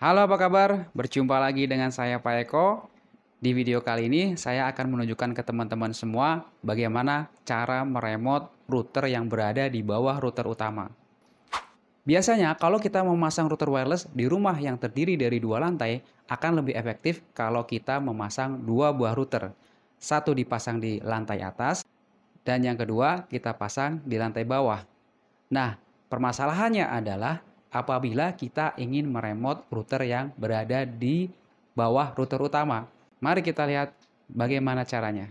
Halo apa kabar? Berjumpa lagi dengan saya Pak Eko. Di video kali ini saya akan menunjukkan ke teman-teman semua bagaimana cara meremot router yang berada di bawah router utama. Biasanya kalau kita memasang router wireless di rumah yang terdiri dari dua lantai akan lebih efektif kalau kita memasang dua buah router. Satu dipasang di lantai atas dan yang kedua kita pasang di lantai bawah. Nah, permasalahannya adalah apabila kita ingin meremot router yang berada di bawah router utama. Mari kita lihat bagaimana caranya.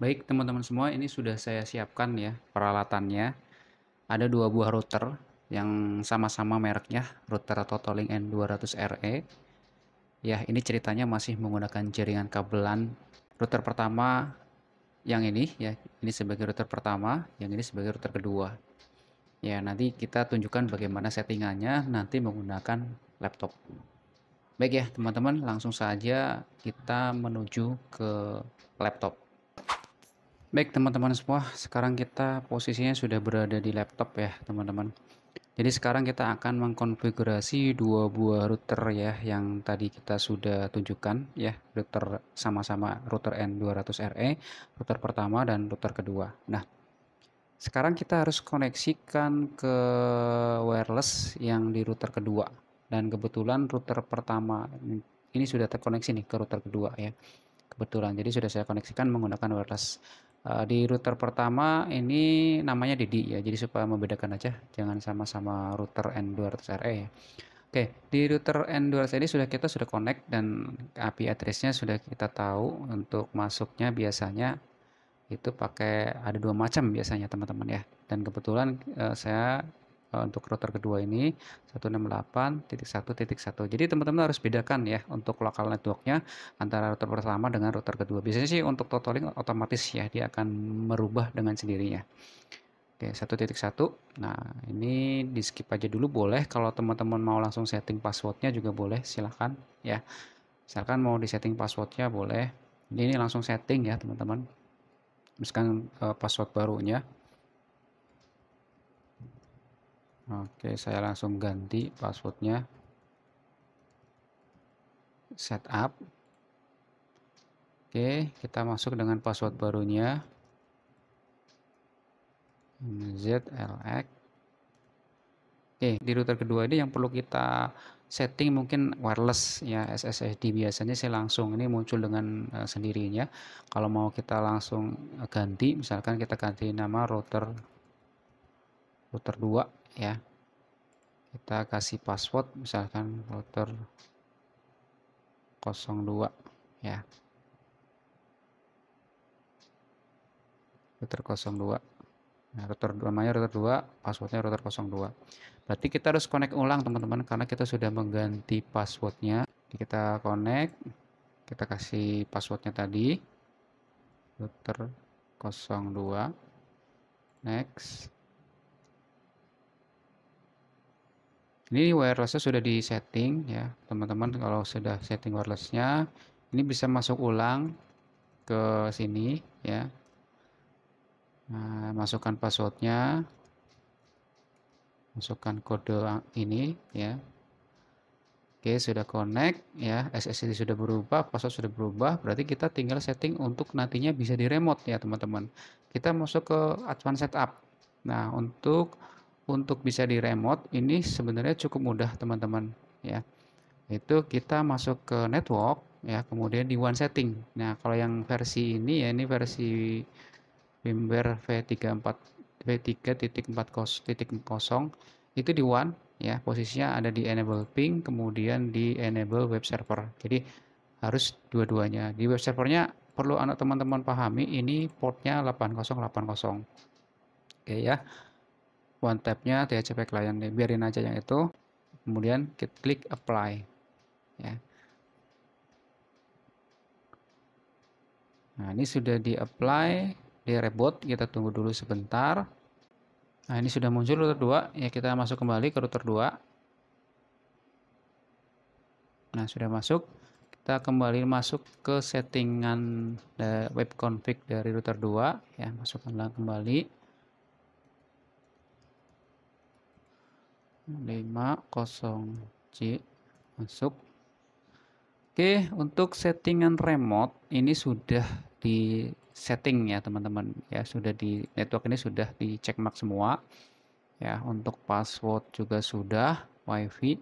Baik teman-teman semua, ini sudah saya siapkan ya peralatannya. Ada dua buah router yang sama-sama mereknya, router Totolink N200RE. Ya, ini ceritanya masih menggunakan jaringan kabelan. Router pertama yang ini ya ini sebagai router pertama yang ini sebagai router kedua ya nanti kita tunjukkan bagaimana settingannya nanti menggunakan laptop baik ya teman-teman langsung saja kita menuju ke laptop baik teman-teman semua sekarang kita posisinya sudah berada di laptop ya teman-teman jadi sekarang kita akan mengkonfigurasi dua buah router ya yang tadi kita sudah tunjukkan ya router sama-sama router N200RE router pertama dan router kedua. Nah sekarang kita harus koneksikan ke wireless yang di router kedua dan kebetulan router pertama ini sudah terkoneksi nih ke router kedua ya kebetulan jadi sudah saya koneksikan menggunakan wireless Eh, di router pertama ini namanya Didi ya jadi supaya membedakan aja jangan sama-sama router N200RE ya oke di router N200 e ini sudah kita sudah connect dan IP addressnya sudah kita tahu untuk masuknya biasanya itu pakai ada dua macam biasanya teman-teman ya dan kebetulan eh, saya Eh, untuk router kedua ini 168.1.1. Jadi teman-teman harus bedakan ya untuk lokal networknya antara router pertama dengan router kedua. Biasanya sih untuk totaling otomatis ya dia akan merubah dengan sendirinya. Oke, 1.1. Nah, ini di skip aja dulu boleh. Kalau teman-teman mau langsung setting passwordnya juga boleh, silahkan ya. Misalkan mau di setting passwordnya boleh. Ini, langsung setting ya teman-teman. Misalkan eh, password barunya Oke, saya langsung ganti passwordnya. Setup. Oke, kita masuk dengan password barunya. ZLX. Oke, di router kedua ini yang perlu kita setting mungkin wireless ya SSID biasanya saya langsung ini muncul dengan eh, sendirinya. Kalau mau kita langsung eh, ganti, misalkan kita ganti nama router router 2 ya kita kasih password misalkan router 02 ya router 02 nah, router namanya router 2 passwordnya router 02 berarti kita harus connect ulang teman-teman karena kita sudah mengganti passwordnya kita connect kita kasih passwordnya tadi router 02 next ini wirelessnya sudah di setting ya teman-teman kalau sudah setting wirelessnya ini bisa masuk ulang ke sini ya nah, masukkan passwordnya masukkan kode ini ya oke sudah connect ya SSD sudah berubah password sudah berubah berarti kita tinggal setting untuk nantinya bisa di remote ya teman-teman kita masuk ke advanced setup nah untuk untuk bisa di remote ini sebenarnya cukup mudah teman-teman ya itu kita masuk ke network ya kemudian di one setting nah kalau yang versi ini ya ini versi firmware V34 V3.40 itu di one ya posisinya ada di enable ping kemudian di enable web server jadi harus dua-duanya di web servernya perlu anak teman-teman pahami ini portnya 8080 oke ya one tabnya DHCP client nih biarin aja yang itu kemudian kita klik apply ya nah ini sudah di apply di reboot kita tunggu dulu sebentar nah ini sudah muncul router 2 ya kita masuk kembali ke router 2 nah sudah masuk kita kembali masuk ke settingan eh, web config dari router 2 ya masukkanlah kembali 50C masuk Oke untuk settingan remote ini sudah di setting ya teman-teman ya sudah di network ini sudah di checkmark semua ya untuk password juga sudah wifi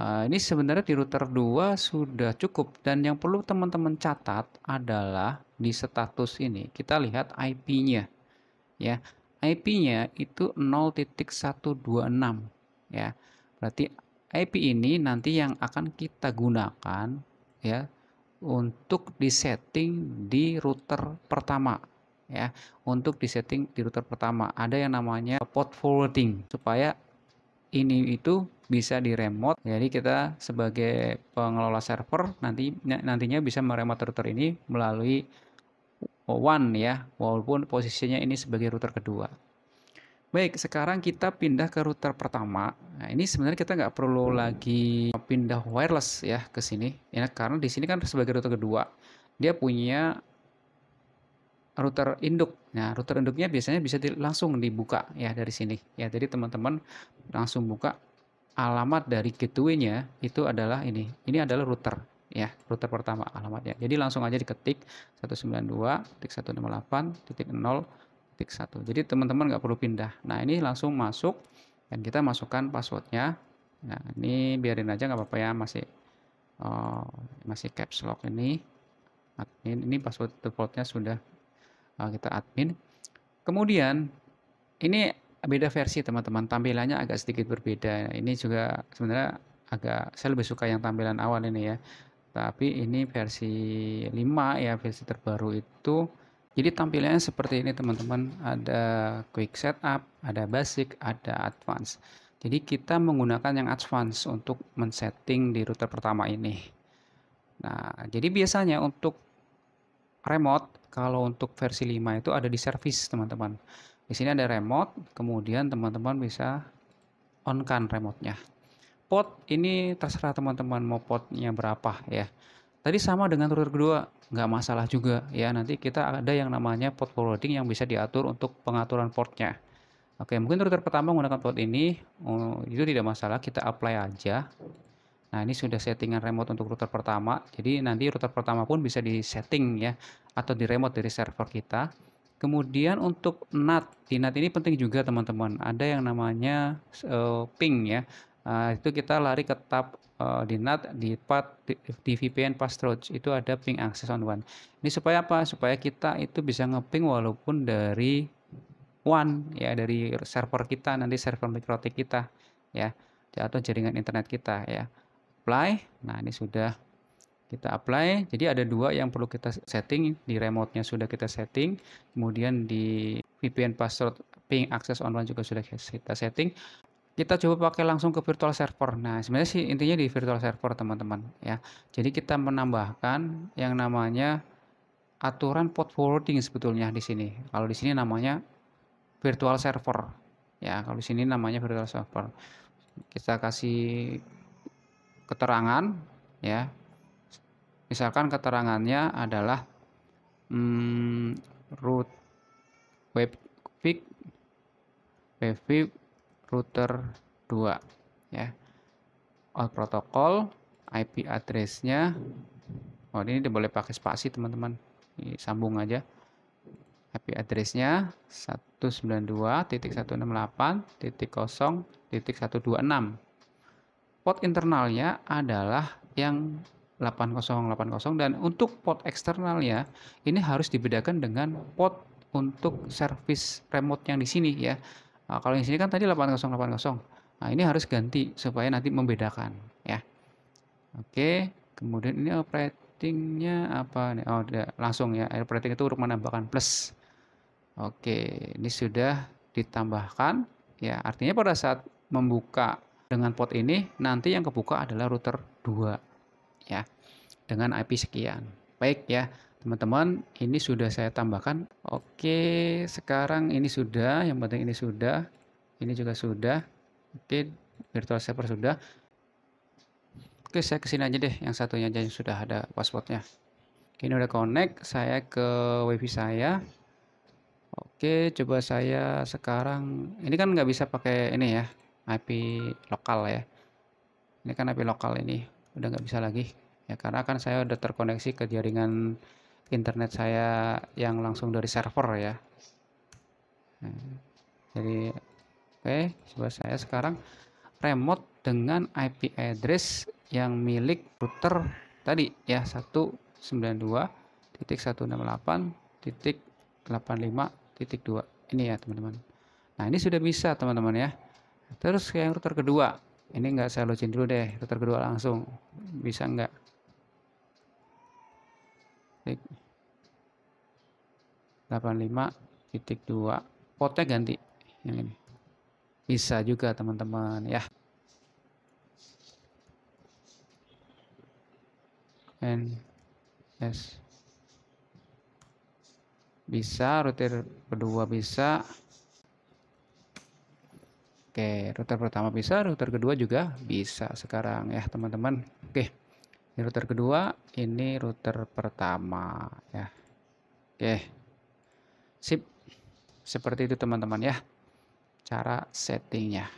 uh, ini sebenarnya di router 2 sudah cukup dan yang perlu teman-teman catat adalah di status ini kita lihat IP nya ya IP nya itu 0.126 ya. Berarti IP ini nanti yang akan kita gunakan ya untuk disetting di router pertama ya untuk disetting di router pertama ada yang namanya port forwarding supaya ini itu bisa di remote jadi kita sebagai pengelola server nanti nantinya bisa meremote router ini melalui one ya walaupun posisinya ini sebagai router kedua Baik, sekarang kita pindah ke router pertama. Nah, ini sebenarnya kita nggak perlu lagi pindah wireless ya ke sini. Ya, karena di sini kan sebagai router kedua, dia punya router induk. Nah, router induknya biasanya bisa di, langsung dibuka ya dari sini. Ya, jadi teman-teman langsung buka alamat dari gateway-nya itu adalah ini. Ini adalah router ya, router pertama alamatnya. Jadi langsung aja diketik 192.168.0 klik satu. Jadi teman-teman nggak perlu pindah. Nah ini langsung masuk dan kita masukkan passwordnya. Nah ini biarin aja nggak apa-apa ya masih oh, masih caps lock ini. Admin ini password defaultnya sudah oh, kita admin. Kemudian ini beda versi teman-teman tampilannya agak sedikit berbeda. Ini juga sebenarnya agak saya lebih suka yang tampilan awal ini ya tapi ini versi 5 ya versi terbaru itu jadi tampilannya seperti ini teman-teman, ada quick setup, ada basic, ada advance. Jadi kita menggunakan yang advance untuk men-setting di router pertama ini. Nah, jadi biasanya untuk remote, kalau untuk versi 5 itu ada di service teman-teman. Di sini ada remote, kemudian teman-teman bisa on-kan remote-nya. Pot ini terserah teman-teman mau potnya berapa ya. Tadi sama dengan router kedua, nggak masalah juga ya. Nanti kita ada yang namanya port forwarding yang bisa diatur untuk pengaturan portnya. Oke, mungkin router pertama menggunakan port ini, oh, itu tidak masalah, kita apply aja. Nah, ini sudah settingan remote untuk router pertama. Jadi nanti router pertama pun bisa disetting ya atau di remote dari server kita. Kemudian untuk NAT, di NAT ini penting juga teman-teman. Ada yang namanya uh, ping ya uh, itu kita lari ke tab uh, eh, di NAT di path di, di VPN password itu ada ping access on one ini supaya apa supaya kita itu bisa ngeping walaupun dari one ya dari server kita nanti server mikrotik kita ya atau jaringan internet kita ya apply nah ini sudah kita apply jadi ada dua yang perlu kita setting di remote-nya sudah kita setting kemudian di VPN password ping access online juga sudah kita setting kita coba pakai langsung ke virtual server. Nah, sebenarnya sih intinya di virtual server, teman-teman, ya. Jadi kita menambahkan yang namanya aturan port forwarding sebetulnya di sini. Kalau di sini namanya virtual server. Ya, kalau di sini namanya virtual server. Kita kasih keterangan ya. Misalkan keterangannya adalah hmm, root webfig webfig router 2 ya all protokol IP addressnya. oh ini boleh pakai spasi teman-teman sambung aja IP address-nya 192.168.0.126 port internalnya adalah yang 8080 dan untuk port eksternalnya ini harus dibedakan dengan port untuk service remote yang di sini ya Nah, kalau yang sini kan tadi 8080. Nah, ini harus ganti supaya nanti membedakan ya. Oke, kemudian ini operatingnya apa nih? Oh, udah langsung ya. Operating itu huruf menambahkan plus. Oke, ini sudah ditambahkan ya. Artinya pada saat membuka dengan port ini nanti yang kebuka adalah router 2 ya dengan IP sekian. Baik ya teman-teman ini sudah saya tambahkan oke sekarang ini sudah yang penting ini sudah ini juga sudah oke virtual server sudah oke saya kesini aja deh yang satunya aja yang sudah ada passwordnya ini udah connect saya ke wifi saya oke coba saya sekarang ini kan nggak bisa pakai ini ya IP lokal ya ini kan IP lokal ini udah nggak bisa lagi ya karena kan saya udah terkoneksi ke jaringan internet saya yang langsung dari server ya hmm. jadi oke okay, coba saya sekarang remote dengan IP address yang milik router tadi ya titik dua ini ya teman-teman nah ini sudah bisa teman-teman ya terus yang router kedua ini nggak saya login dulu deh router kedua langsung bisa nggak titik 2 potnya ganti yang ini bisa juga teman-teman ya N S bisa router kedua bisa oke router pertama bisa router kedua juga bisa sekarang ya teman-teman oke ini router kedua, ini router pertama ya. Oke. Sip. Seperti itu teman-teman ya. Cara settingnya.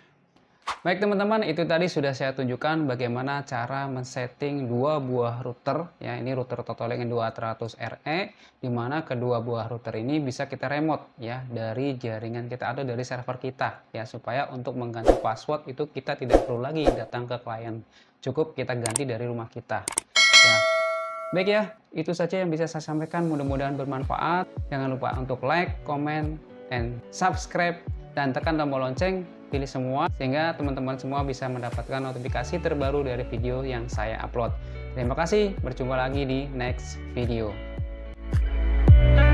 Baik teman-teman, itu tadi sudah saya tunjukkan bagaimana cara men-setting dua buah router. Ya, ini router Totoling 200RE, dimana kedua buah router ini bisa kita remote ya dari jaringan kita atau dari server kita ya supaya untuk mengganti password itu kita tidak perlu lagi datang ke klien cukup kita ganti dari rumah kita ya baik ya itu saja yang bisa saya sampaikan mudah-mudahan bermanfaat jangan lupa untuk like comment and subscribe dan tekan tombol lonceng pilih semua sehingga teman-teman semua bisa mendapatkan notifikasi terbaru dari video yang saya upload terima kasih berjumpa lagi di next video Bye.